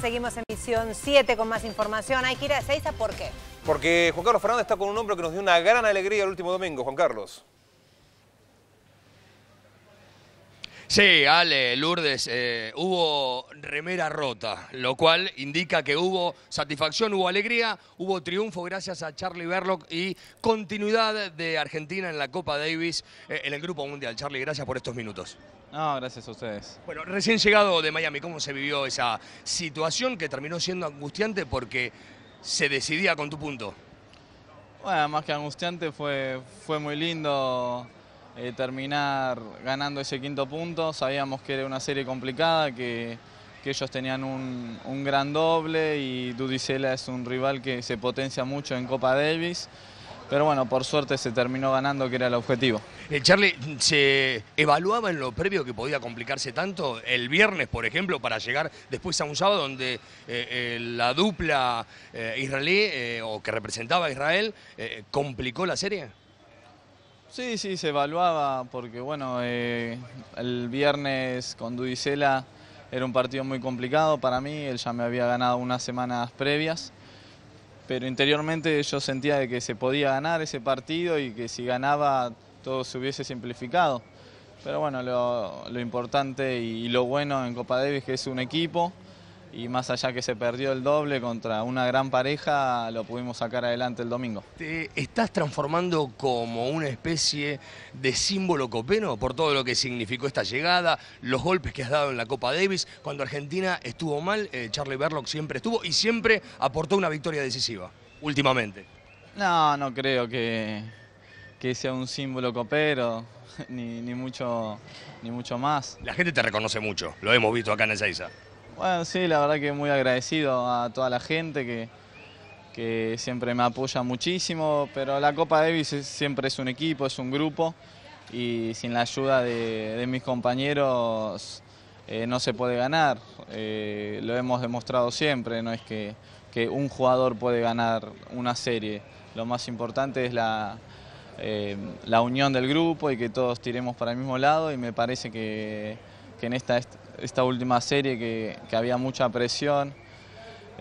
seguimos en misión 7 con más información. Hay que ir a Seiza, ¿por qué? Porque Juan Carlos Fernández está con un hombre que nos dio una gran alegría el último domingo, Juan Carlos. Sí, Ale, Lourdes, eh, hubo remera rota, lo cual indica que hubo satisfacción, hubo alegría, hubo triunfo gracias a Charlie Berlock y continuidad de Argentina en la Copa Davis eh, en el Grupo Mundial. Charlie, gracias por estos minutos. No, gracias a ustedes. Bueno, recién llegado de Miami, ¿cómo se vivió esa situación que terminó siendo angustiante porque se decidía con tu punto? Bueno, más que angustiante fue, fue muy lindo eh, terminar ganando ese quinto punto. Sabíamos que era una serie complicada, que, ellos tenían un, gran doble y Dudicela es un rival que se potencia mucho en Copa Davis. Pero bueno, por suerte se terminó ganando, que era el objetivo. Eh, Charlie, ¿se evaluaba en lo previo que podía complicarse tanto el viernes, por ejemplo, para llegar después a un sábado donde eh, la dupla israelí, o que representaba a Israel, complicó la serie? Sí, sí, se evaluaba porque bueno, eh, el viernes con Dudicela era un partido muy complicado para mí, él ya me había ganado unas semanas previas, pero interiormente yo sentía que se podía ganar ese partido y que si ganaba todo se hubiese simplificado. Pero bueno, lo, importante y, lo bueno en Copa Davis que es un equipo, y más allá que se perdió el doble contra una gran pareja, lo pudimos sacar adelante el domingo. ¿Te estás transformando como una especie de símbolo copero por todo lo que significó esta llegada, los golpes que has dado en la Copa Davis? Cuando Argentina estuvo mal, eh, Charlie Berlock siempre estuvo y siempre aportó una victoria decisiva, últimamente. No, no creo que, que sea un símbolo copero, ni, mucho, ni mucho más. La gente te reconoce mucho, lo hemos visto acá en Ezeiza. Bueno, sí, la verdad que muy agradecido a toda la gente que, siempre me apoya muchísimo, pero la Copa Davis siempre es un equipo, es un grupo y sin la ayuda de, mis compañeros eh, no se puede ganar. Eh, lo hemos demostrado siempre, no es que, un jugador puede ganar una serie. Lo más importante es la, eh, la unión del grupo y que todos tiremos para el mismo lado y me parece que, que en esta esta última serie que, había mucha presión.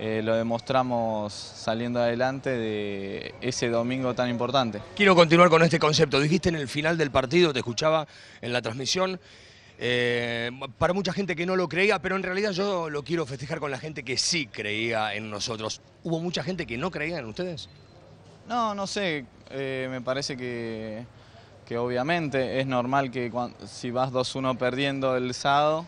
Eh, lo demostramos saliendo adelante de ese domingo tan importante. Quiero continuar con este concepto. Dijiste en el final del partido, te escuchaba en la transmisión, eh, para mucha gente que no lo creía, pero en realidad yo lo quiero festejar con la gente que sí creía en nosotros. ¿Hubo mucha gente que no creía en ustedes? No, no sé. Eh, me parece que, que, obviamente es normal que si vas 2-1 perdiendo el sábado,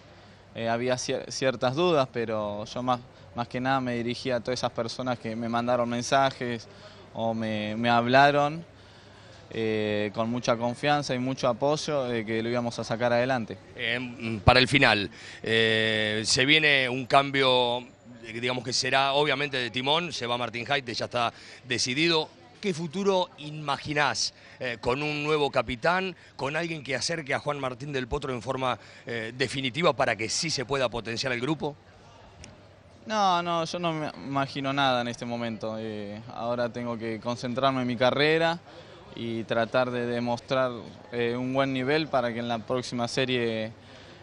eh, había ciertas dudas, pero yo más, más que nada me dirigí a todas esas personas que me mandaron mensajes o me, hablaron eh, con mucha confianza y mucho apoyo de que lo íbamos a sacar adelante. Em, mm, para el final, eh, se viene un cambio digamos que será obviamente de timón, se va Martín Haidt, ya está decidido, ¿Qué futuro imaginás eh, con un nuevo capitán, con alguien que acerque a Juan Martín del Potro en forma eh, definitiva para que sí se pueda potenciar el grupo? No, no, yo no me imagino nada en este momento. Eh, ahora tengo que concentrarme en mi carrera y tratar de demostrar un buen nivel para que en la próxima serie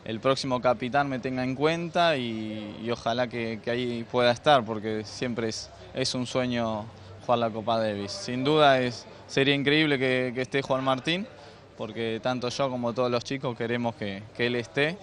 el próximo capitán me tenga en cuenta y, ojalá que, ahí pueda estar porque siempre es un sueño la Copa Davis. Sin duda es, sería increíble que, esté Juan Martín, porque tanto yo como todos los chicos queremos que él esté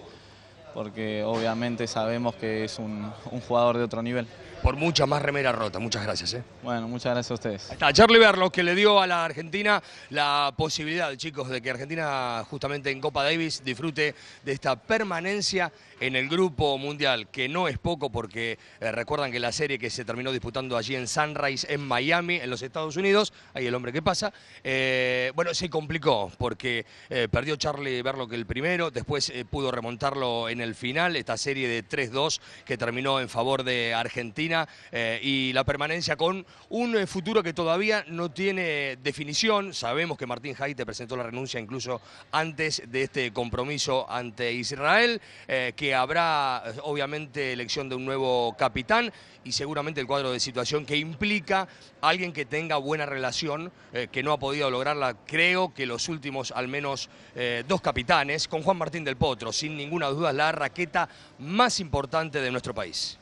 porque obviamente sabemos que es un, jugador de otro nivel. Por mucha más remera rota, muchas gracias. Eh. Bueno, muchas gracias a ustedes. Ahí está Charlie Berlo, que le dio a la Argentina la posibilidad, chicos, de que Argentina justamente en Copa Davis disfrute de esta permanencia en el Grupo Mundial, que no es poco porque eh, recuerdan que la serie que se terminó disputando allí en Sunrise, en Miami, en los Estados Unidos, ahí el hombre que pasa, eh, bueno, se complicó porque perdió Charlie Berlo que el primero, después pudo remontarlo en el el final, esta serie de 3-2 que terminó en favor de Argentina eh, y la permanencia con un eh, futuro que todavía no tiene definición. Sabemos que Martín Jaite presentó la renuncia incluso antes de este compromiso ante Israel, eh, que habrá obviamente elección de un nuevo capitán y seguramente el cuadro de situación que implica alguien que tenga buena relación, que no ha podido lograrla, creo que los últimos al menos dos capitanes, con Juan Martín del Potro, sin ninguna duda, la raqueta más importante de nuestro país.